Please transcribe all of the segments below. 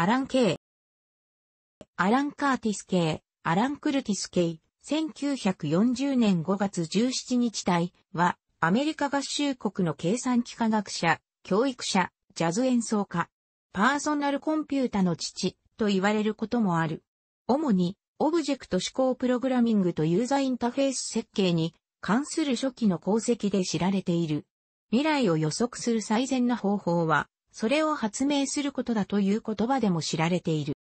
アラン・ケイ。アラン・カーティス・ケイ、アラン・クルティス・ケイ、1940年5月17日隊は、アメリカ合衆国の計算機科学者、教育者、ジャズ演奏家、パーソナルコンピュータの父と言われることもある。主に、オブジェクト思考プログラミングとユーザインターフェース設計に関する初期の功績で知られている。未来を予測する最善な方法は、それを発明することだという言葉でも知られている。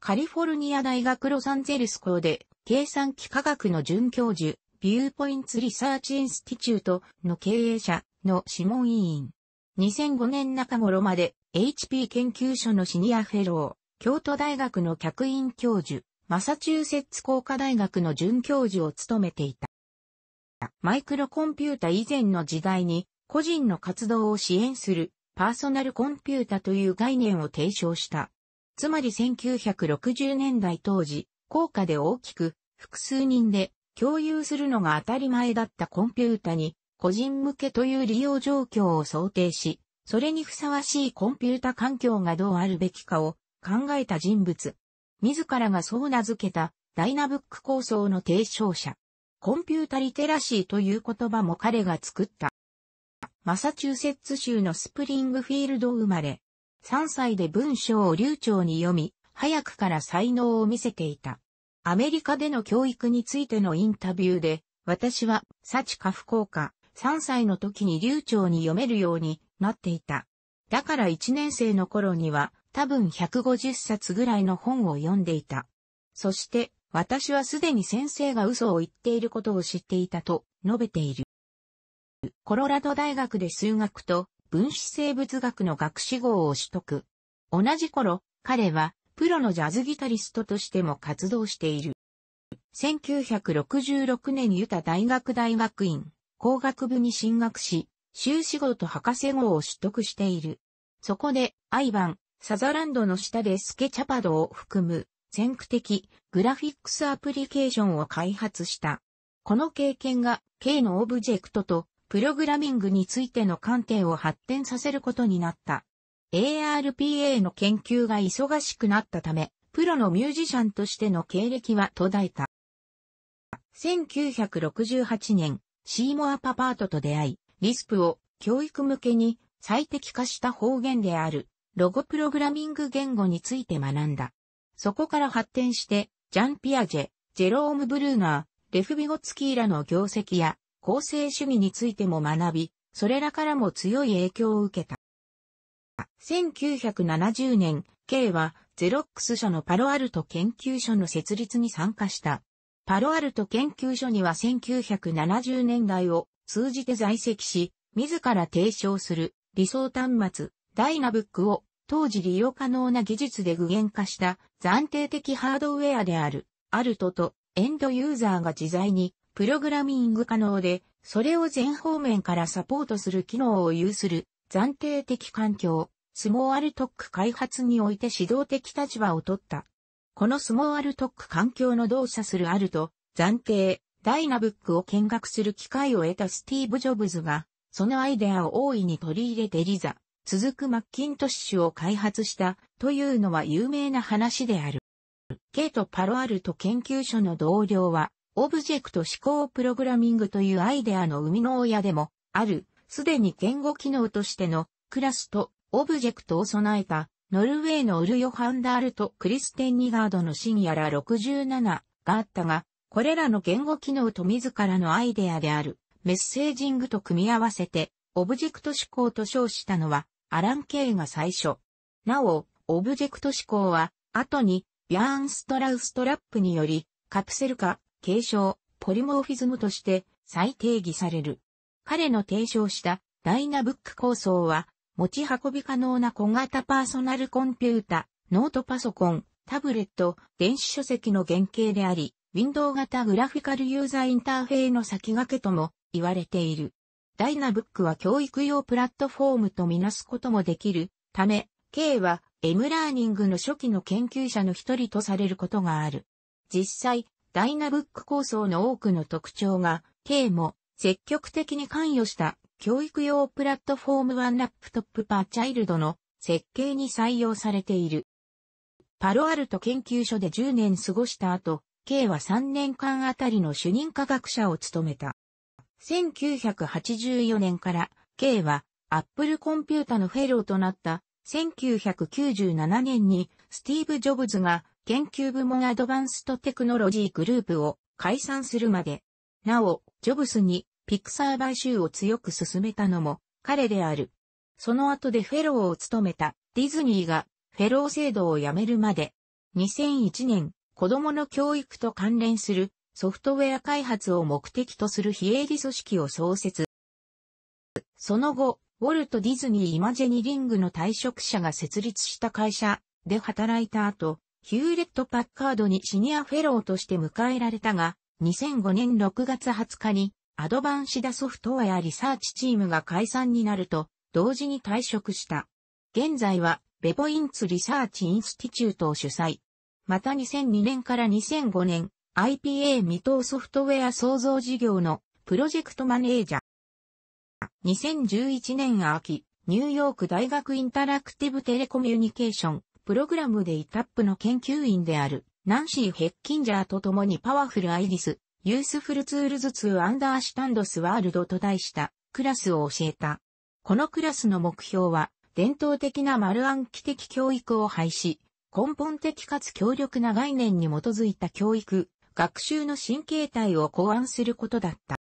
カリフォルニア大学ロサンゼルス校で計算機科学の准教授、ビューポインツリサーチインスティチュートの経営者の諮問委員。2005年中頃まで HP 研究所のシニアフェロー、京都大学の客員教授、マサチューセッツ工科大学の准教授を務めていた。マイクロコンピュータ以前の時代に個人の活動を支援するパーソナルコンピュータという概念を提唱した。つまり1960年代当時、高価で大きく、複数人で共有するのが当たり前だったコンピュータに、個人向けという利用状況を想定し、それにふさわしいコンピュータ環境がどうあるべきかを考えた人物。自らがそう名付けたダイナブック構想の提唱者。コンピュータリテラシーという言葉も彼が作った。マサチューセッツ州のスプリングフィールド生まれ。3歳で文章を流暢に読み、早くから才能を見せていた。アメリカでの教育についてのインタビューで、私は、サチカ福岡、3歳の時に流暢に読めるようになっていた。だから1年生の頃には、多分150冊ぐらいの本を読んでいた。そして、私はすでに先生が嘘を言っていることを知っていたと述べている。コロラド大学で数学と分子生物学の学士号を取得。同じ頃、彼はプロのジャズギタリストとしても活動している。1966年ユタ大学大学院工学部に進学し、修士号と博士号を取得している。そこで、アイバン、サザランドの下でスケチャパドを含む先駆的グラフィックスアプリケーションを開発した。この経験が K のオブジェクトとプログラミングについての観点を発展させることになった。ARPA の研究が忙しくなったため、プロのミュージシャンとしての経歴は途絶えた。1968年、シーモア・パパートと出会い、リスプを教育向けに最適化した方言であるロゴプログラミング言語について学んだ。そこから発展して、ジャン・ピアジェ、ジェローム・ブルーナー、レフビゴツキーらの業績や構成主義についても学び、それらからも強い影響を受けた。1970年、K はゼロックス社のパロアルト研究所の設立に参加した。パロアルト研究所には1970年代を通じて在籍し、自ら提唱する理想端末ダイナブックを当時利用可能な技術で具現化した暫定的ハードウェアであるアルトとエンドユーザーが自在にプログラミング可能で、それを全方面からサポートする機能を有する暫定的環境、スモーアルトック開発において指導的立場を取った。このスモーアルトック環境の動作するアルト、暫定、ダイナブックを見学する機会を得たスティーブ・ジョブズが、そのアイデアを大いに取り入れてリザ、続くマッキントッシュを開発したというのは有名な話である。ケイト・パロアルト研究所の同僚は、オブジェクト思考プログラミングというアイデアの生みの親でも、ある、すでに言語機能としての、クラスと、オブジェクトを備えた、ノルウェーのウルヨ・ハンダールとクリステン・ニガードの深夜ら67があったが、これらの言語機能と自らのアイデアであるメッセージングと組み合わせてオブジェクト思考と称したのはアラン・ケイが最初。なお、オブジェクト思考は後にビャーン・ストラウストラップによりカプセル化、継承、ポリモーフィズムとして再定義される。彼の提唱したダイナブック構想は、持ち運び可能な小型パーソナルコンピュータ、ノートパソコン、タブレット、電子書籍の原型であり、ウィンドウ型グラフィカルユーザーインターフェイの先駆けとも言われている。ダイナブックは教育用プラットフォームとみなすこともできるため、K は M ラーニングの初期の研究者の一人とされることがある。実際、ダイナブック構想の多くの特徴が、K も積極的に関与した教育用プラットフォームワンラップトップパーチャイルドの設計に採用されている。パロアルト研究所で10年過ごした後、K は3年間あたりの主任科学者を務めた。1984年から K はアップルコンピュータのフェローとなった1997年にスティーブ・ジョブズが研究部門アドバンストテクノロジーグループを解散するまで。なお、ジョブスにピクサー買収を強く進めたのも彼である。その後でフェローを務めたディズニーがフェロー制度をやめるまで、2001年、子供の教育と関連するソフトウェア開発を目的とする非営利組織を創設。その後、ウォルト・ディズニー・イマジェニリングの退職者が設立した会社で働いた後、ヒューレット・パッカードにシニアフェローとして迎えられたが、2005年6月20日にアドバンシダソフトウェアリサーチチームが解散になると、同時に退職した。現在は、ベボインツリサーチインスティチュートを主催。また2002年から2005年、IPA 未踏ソフトウェア創造事業のプロジェクトマネージャー。2011年秋、ニューヨーク大学インタラクティブテレコミュニケーションプログラムでイタップの研究員である、ナンシー・ヘッキンジャーと共にパワフルアイリス、ユースフルツールズ2アンダースタンドスワールドと題したクラスを教えた。このクラスの目標は、伝統的な丸暗記的教育を廃止、根本的かつ強力な概念に基づいた教育、学習の新形態を考案することだった。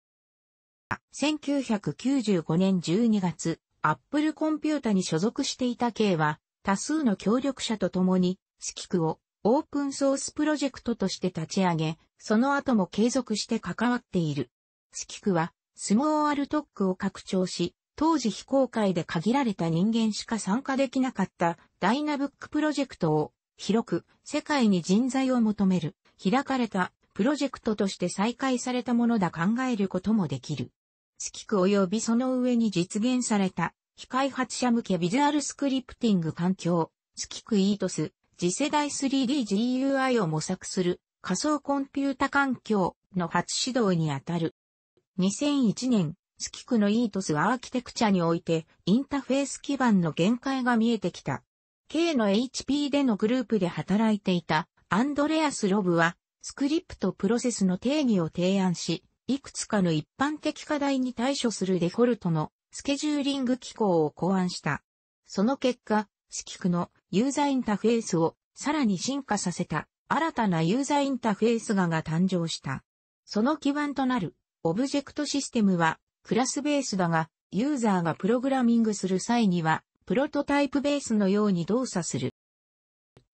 1995年12月、アップルコンピュータに所属していた K は、多数の協力者と共に、スキクをオープンソースプロジェクトとして立ち上げ、その後も継続して関わっている。スキクは、スモーアルトックを拡張し、当時非公開で限られた人間しか参加できなかったダイナブックプロジェクトを広く世界に人材を求める開かれたプロジェクトとして再開されたものだ考えることもできる。スキク及びその上に実現された非開発者向けビジュアルスクリプティング環境、スキクイートス、次世代 3DGUI を模索する仮想コンピュータ環境の初指導にあたる。2001年、スキクのイートスはアーキテクチャにおいてインターフェース基盤の限界が見えてきた。K の HP でのグループで働いていたアンドレアス・ロブはスクリプトプロセスの定義を提案し、いくつかの一般的課題に対処するデフォルトのスケジューリング機構を考案した。その結果、スキクのユーザーインターフェースをさらに進化させた新たなユーザーインターフェース画が誕生した。その基盤となるオブジェクトシステムはクラスベースだが、ユーザーがプログラミングする際にはプロトタイプベースのように動作する。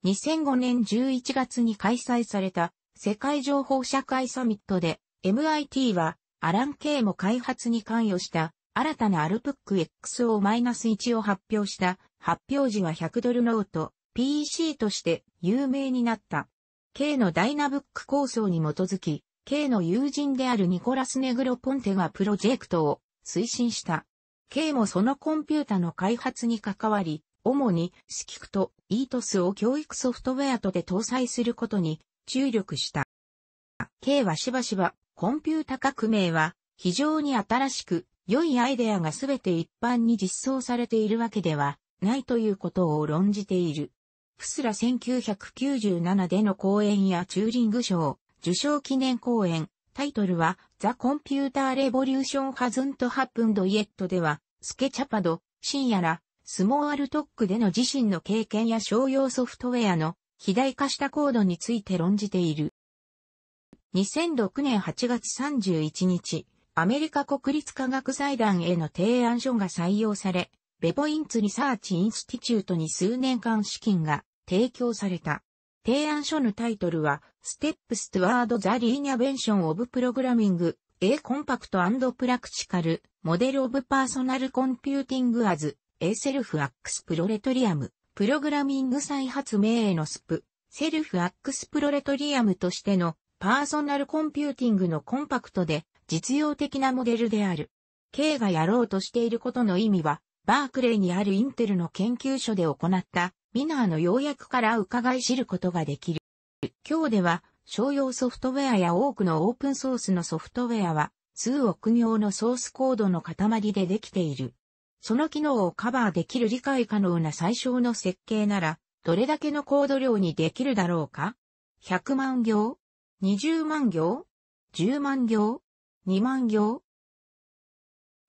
2005年11月に開催された世界情報社会サミットで MIT はアラン・系も開発に関与した新たなアルプック XO-1 を発表した発表時は100ドルノート PC として有名になった。K のダイナブック構想に基づき、K の友人であるニコラス・ネグロ・ポンテがプロジェクトを推進した。K もそのコンピュータの開発に関わり、主にスキクとイートスを教育ソフトウェアとで搭載することに注力した。K はしばしば、コンピュータ革命は非常に新しく良いアイデアがすべて一般に実装されているわけではないということを論じている。フスラ1997での講演やチューリング賞、受賞記念講演、タイトルは The Computer Revolution Hasn't Happened Yet では、スケチャパド、深夜ら、スモーアルトックでの自身の経験や商用ソフトウェアの肥大化したコードについて論じている。2006年8月31日、アメリカ国立科学財団への提案書が採用され、ベポインツリサーチインスティチュートに数年間資金が提供された。提案書のタイトルは、Steps Toward the Reinvention of Programming, A Compact and Practical Model of Personal Computing as A s e l f x p o t o r i u m プログラミング再発明へのスプ、セルフアックスプロレトリアムとしてのパーソナルコンピューティングのコンパクトで実用的なモデルである。K がやろうとしていることの意味は、バークレーにあるインテルの研究所で行ったミナーの要約から伺い知ることができる。今日では商用ソフトウェアや多くのオープンソースのソフトウェアは数億行のソースコードの塊でできている。その機能をカバーできる理解可能な最小の設計なら、どれだけのコード量にできるだろうか ?100 万行 ?20 万行 ?10 万行2万行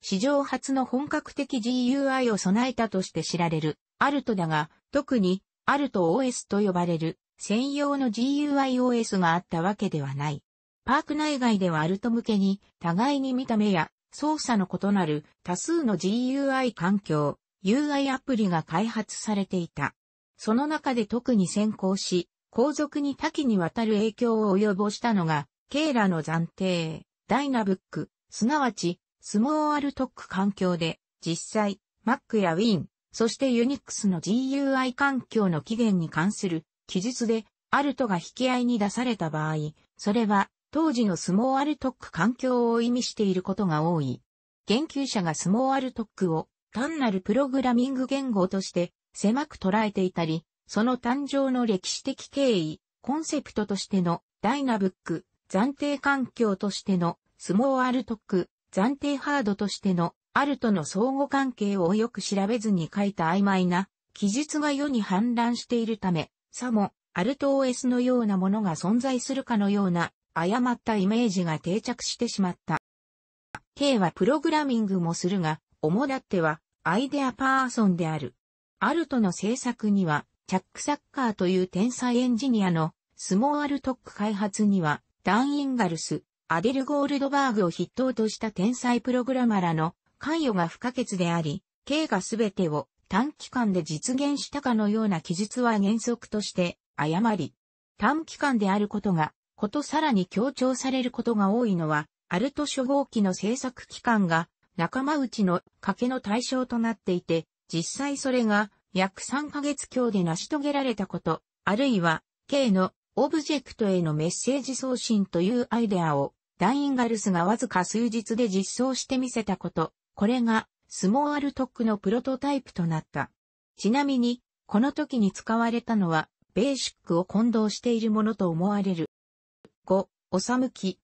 史上初の本格的 GUI を備えたとして知られる、アルトだが、特に、アルト OS と呼ばれる、専用の GUIOS があったわけではない。パーク内外ではアルト向けに、互いに見た目や操作の異なる多数の GUI 環境、UI アプリが開発されていた。その中で特に先行し、後続に多岐にわたる影響を及ぼしたのが、ケーラの暫定。ダイナブック、すなわち、スモーアルトック環境で、実際、Mac や Win、そして Unix の GUI 環境の起源に関する記述で、アルトが引き合いに出された場合、それは当時のスモーアルトック環境を意味していることが多い。研究者がスモーアルトックを単なるプログラミング言語として狭く捉えていたり、その誕生の歴史的経緯、コンセプトとしてのダイナブック、暫定環境としての相撲アルトック、暫定ハードとしてのアルトの相互関係をよく調べずに書いた曖昧な記述が世に氾濫しているため、さもアルト OS のようなものが存在するかのような誤ったイメージが定着してしまった。K はプログラミングもするが、主だってはアイデアパーソンである。アルトの制作には、チャック・サッカーという天才エンジニアのスモアルトック開発には、ダン・インガルス、アデル・ゴールドバーグを筆頭とした天才プログラマらの関与が不可欠であり、K が全てを短期間で実現したかのような記述は原則として誤り、短期間であることが、ことさらに強調されることが多いのは、アルト初号機の制作期間が仲間内の賭けの対象となっていて、実際それが約3ヶ月強で成し遂げられたこと、あるいは、K のオブジェクトへのメッセージ送信というアイデアをダインガルスがわずか数日で実装してみせたこと、これがスモーアルトックのプロトタイプとなった。ちなみに、この時に使われたのは、ベーシックを混同しているものと思われる。5、おさむき、